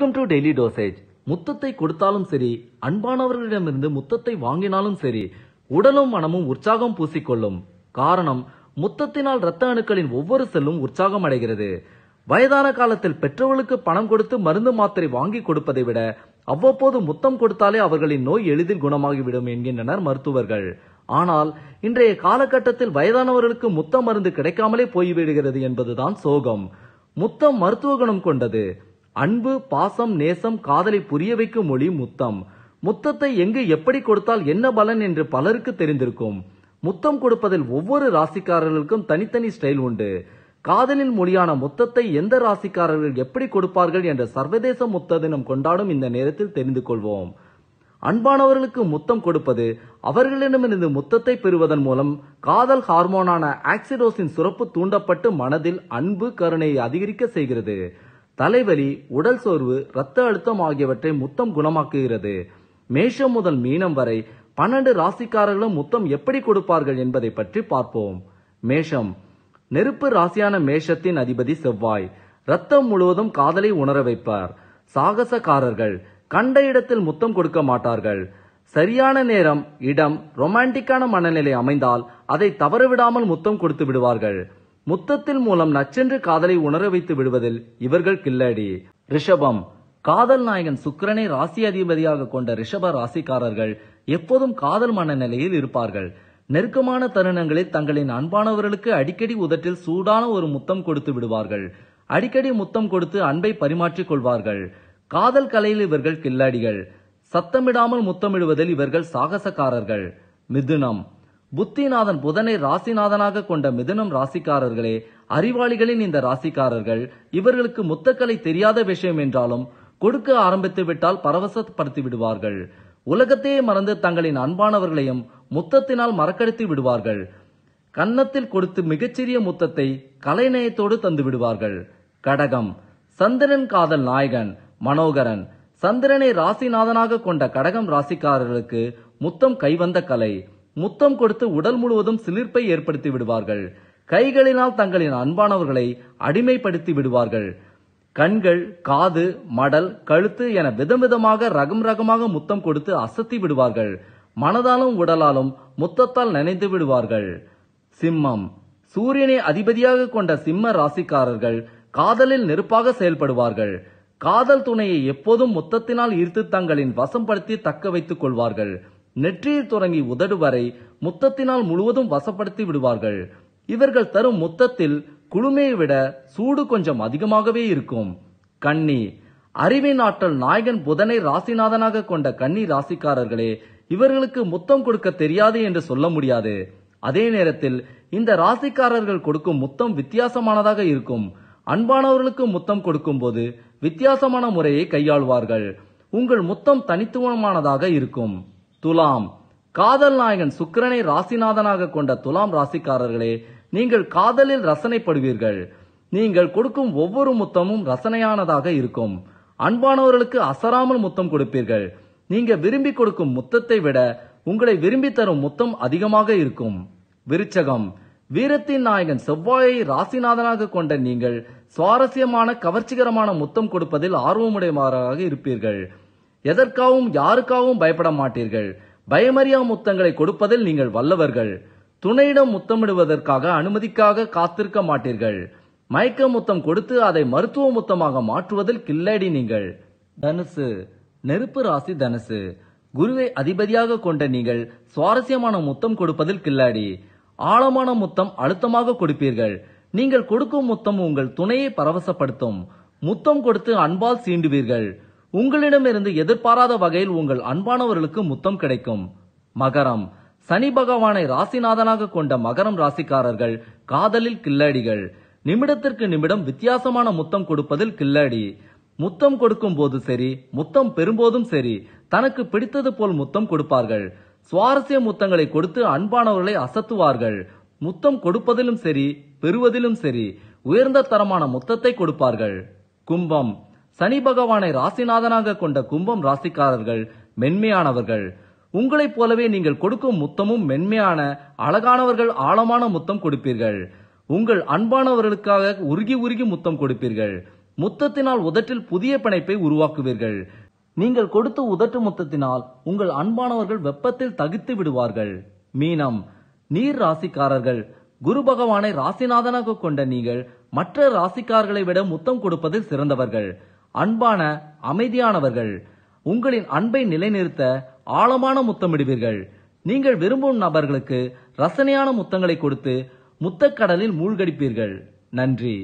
welcome to daily dosage முத்தத்தை கொடுத்தாலும் சரி அன்பானவர்களிடமிருந்து முத்தத்தை வாங்கினாலும் சரி உடலும் மனமும் உற்சாகம் பூசிக்கொள்ளும் காரணம் முத்தத்தினால் இரத்த அணுக்களின் ஒவ்வொரு செல்லும் உற்சாகம் அடைகிறது வயதான காலத்தில் பெற்றவர்களுக்கு பணம் கொடுத்து மருந்து மாத்திரை வாங்கி கொடுப்பதை விட அவ்வப்போது முத்தம் கொடுத்தாலே அவர்களின் நோய் எளிதில் குணமாகிவிடும் என்கின்றனர் மருத்துவர்கள் ஆனால் இன்றைய காலகட்டத்தில் வயதானவர்களுக்கு முத்த மருந்து கிடைக்காமலே போய்விடுகிறது என்பதுதான் சோகம் முத்தம் மருத்துவ குணம் கொண்டது அன்பு பாசம் நேசம் காதலை புரிய வைக்கும் மொழி முத்தம் முத்தத்தை எங்கு எப்படி கொடுத்தால் என்ன பலன் என்று பலருக்கு தெரிந்திருக்கும் முத்தம் கொடுப்பதில் ஒவ்வொரு ராசிக்காரர்களுக்கும் தனித்தனி ஸ்டைல் உண்டு காதலின் மொழியான முத்தத்தை எந்த ராசிக்காரர்கள் எப்படி கொடுப்பார்கள் என்ற சர்வதேச முத்த தினம் கொண்டாடும் இந்த நேரத்தில் தெரிந்து கொள்வோம் அன்பானவர்களுக்கு முத்தம் கொடுப்பது அவர்களிடமிருந்து முத்தத்தை பெறுவதன் மூலம் காதல் ஹார்மோனான ஆக்சிடோசின் சுரப்பு தூண்டப்பட்டு மனதில் அன்பு கருணையை அதிகரிக்க செய்கிறது தலைவலி உடல் சோர்வு இரத்த அழுத்தம் ஆகியவற்றை முத்தம் குணமாக்குகிறது மேஷம் முதல் மீனம் வரை பன்னெண்டு ராசிக்காரர்களும் முத்தம் எப்படி கொடுப்பார்கள் என்பதை பற்றி பார்ப்போம் மேஷம் நெருப்பு ராசியான மேஷத்தின் அதிபதி செவ்வாய் ரத்தம் முழுவதும் காதலை உணர வைப்பார் சாகசக்காரர்கள் கண்ட இடத்தில் முத்தம் கொடுக்க மாட்டார்கள் சரியான நேரம் இடம் ரொமான்டிக்கான மனநிலை அமைந்தால் அதை தவறவிடாமல் முத்தம் கொடுத்து விடுவார்கள் முத்தத்தில் மூலம் நச்சென்று காதலை உணர வைத்து விடுவதில் இவர்கள் கில்லடி ரிஷபம் காதல் நாயகன் சுக்கரனை ராசி அதிபதியாக கொண்ட ரிஷப ராசிக்காரர்கள் எப்போதும் காதல் மனநிலையில் இருப்பார்கள் நெருக்கமான தருணங்களில் தங்களின் அன்பானவர்களுக்கு அடிக்கடி உதட்டில் சூடான ஒரு முத்தம் கொடுத்து விடுவார்கள் அடிக்கடி முத்தம் கொடுத்து அன்பை பரிமாற்றிக் கொள்வார்கள் காதல் கலையில் இவர்கள் கில்லாடிகள் சத்தமிடாமல் முத்தமிடுவதில் இவர்கள் சாகசக்காரர்கள் மிதுனம் புத்திநாதன் புதனை ராசிநாதனாக கொண்ட மிதுனம் ராசிக்காரர்களே அறிவாளிகளின் இந்த ராசிக்காரர்கள் இவர்களுக்கு முத்தக்கலை தெரியாத விஷயம் என்றாலும் கொடுக்க ஆரம்பித்து விட்டால் பரவசப்படுத்தி விடுவார்கள் உலகத்தையே மறந்து தங்களின் அன்பானவர்களையும் முத்தத்தினால் மறக்கடித்து விடுவார்கள் கன்னத்தில் கொடுத்து மிகச்சிறிய முத்தத்தை கலைநயத்தோடு தந்து விடுவார்கள் கடகம் சந்திரன் காதல் நாயகன் மனோகரன் சந்திரனை ராசிநாதனாக கொண்ட கடகம் ராசிக்காரர்களுக்கு முத்தம் கைவந்த கலை முத்தம் கொடுத்து உடல் முழுவதும் சிலிர்ப்பை ஏற்படுத்தி விடுவார்கள் கைகளினால் தங்களின் அன்பானவர்களை அடிமைப்படுத்தி விடுவார்கள் கண்கள் காது மடல் கழுத்து என விதம் விதமாக ரகம் ரகமாக முத்தம் கொடுத்து அசத்தி விடுவார்கள் மனதாலும் உடலாலும் முத்தத்தால் நினைந்து விடுவார்கள் சிம்மம் சூரியனை அதிபதியாக கொண்ட சிம்ம ராசிக்காரர்கள் காதலில் நெருப்பாக செயல்படுவார்கள் காதல் துணையை எப்போதும் முத்தத்தினால் ஈர்த்து தங்களின் வசம்படுத்தி தக்க வைத்துக் கொள்வார்கள் நெற்றியில் தொடங்கி உதடு வரை முத்தத்தினால் முழுவதும் வசப்படுத்தி விடுவார்கள் இவர்கள் தரும் முத்தத்தில் குழுமையை விட சூடு கொஞ்சம் அதிகமாகவே இருக்கும் கன்னி அறிவின் ஆற்றல் நாயகன் புதனை ராசிநாதனாக கொண்ட கண்ணி ராசிக்காரர்களே இவர்களுக்கு முத்தம் கொடுக்க தெரியாது என்று சொல்ல முடியாது அதே நேரத்தில் இந்த ராசிக்காரர்கள் கொடுக்கும் முத்தம் வித்தியாசமானதாக இருக்கும் அன்பானவர்களுக்கு முத்தம் கொடுக்கும் போது வித்தியாசமான முறையை கையாள்வார்கள் உங்கள் முத்தம் தனித்துவமானதாக இருக்கும் துலாம் காதல் நாயகன் சுக்கிரனை ராசிநாதனாக கொண்ட துலாம் ராசிக்காரர்களே நீங்கள் காதலில் ரசனைப்படுவீர்கள் நீங்கள் கொடுக்கும் ஒவ்வொரு முத்தமும் ரசனையானதாக இருக்கும் அன்பானவர்களுக்கு அசராமல் முத்தம் கொடுப்பீர்கள் நீங்க விரும்பி கொடுக்கும் முத்தத்தை விட உங்களை விரும்பி தரும் முத்தம் அதிகமாக இருக்கும் விருச்சகம் வீரத்தின் நாயகன் செவ்வாயை ராசிநாதனாக கொண்ட நீங்கள் சுவாரஸ்யமான கவர்ச்சிகரமான முத்தம் கொடுப்பதில் ஆர்வமுடையமாறாக இருப்பீர்கள் எதற்காகவும் யாருக்காகவும் பயப்பட மாட்டீர்கள் பயமறியா முத்தங்களை கொடுப்பதில் நீங்கள் வல்லவர்கள் துணையிடம் முத்தமிடுவதற்காக அனுமதிக்காக காத்திருக்க மாட்டீர்கள் மயக்க முத்தம் கொடுத்து அதை மருத்துவ முத்தமாக மாற்றுவதில் கில்லடி நீங்கள் தனுசு நெருப்பு ராசி தனுசு குருவை அதிபதியாக கொண்ட நீங்கள் சுவாரஸ்யமான முத்தம் கொடுப்பதில் கில்லாடி ஆழமான முத்தம் அழுத்தமாக கொடுப்பீர்கள் நீங்கள் கொடுக்கும் முத்தம் உங்கள் துணையை பரவசப்படுத்தும் முத்தம் கொடுத்து அன்பால் சீண்டுவீர்கள் உங்களிடமிருந்து எதிர்பாராத வகையில் உங்கள் அன்பானவர்களுக்கு முத்தம் கிடைக்கும் மகரம் சனி பகவானை ராசிநாதனாக கொண்ட மகரம் ராசிக்காரர்கள் காதலில் கில்லடிகள் நிமிடத்திற்கு நிமிடம் வித்தியாசமான முத்தம் கொடுப்பதில் கில்லடி முத்தம் கொடுக்கும் போது சரி முத்தம் பெறும்போதும் சரி தனக்கு பிடித்தது போல் முத்தம் கொடுப்பார்கள் சுவாரஸ்ய முத்தங்களை கொடுத்து அன்பானவர்களை அசத்துவார்கள் முத்தம் கொடுப்பதிலும் சரி பெறுவதிலும் சரி உயர்ந்த தரமான முத்தத்தை கொடுப்பார்கள் கும்பம் சனி பகவானை ராசிநாதனாக கொண்ட கும்பம் ராசிக்காரர்கள் மென்மையானவர்கள் உங்களைப் போலவே நீங்கள் கொடுக்கும் முத்தமும் மென்மையான அழகானவர்கள் ஆழமான முத்தம் கொடுப்பீர்கள் உங்கள் அன்பானவர்களுக்காக உருகி உருகி முத்தம் கொடுப்பீர்கள் முத்தத்தினால் உதட்டில் புதிய பிணைப்பை உருவாக்குவீர்கள் நீங்கள் கொடுத்த உதட்டு முத்தத்தினால் உங்கள் அன்பானவர்கள் வெப்பத்தில் தகித்து விடுவார்கள் மீனம் நீர் ராசிக்காரர்கள் குரு பகவானை ராசிநாதனாக கொண்ட நீங்கள் மற்ற ராசிக்காரர்களை விட முத்தம் கொடுப்பதில் சிறந்தவர்கள் அன்பான அமைதியானவர்கள் உங்களின் அன்பை நிலைநிறுத்த ஆழமான முத்தமிடுவீர்கள் நீங்கள் விரும்பும் நபர்களுக்கு ரசனையான முத்தங்களை கொடுத்து முத்தக்கடலில் மூழ்கடிப்பீர்கள் நன்றி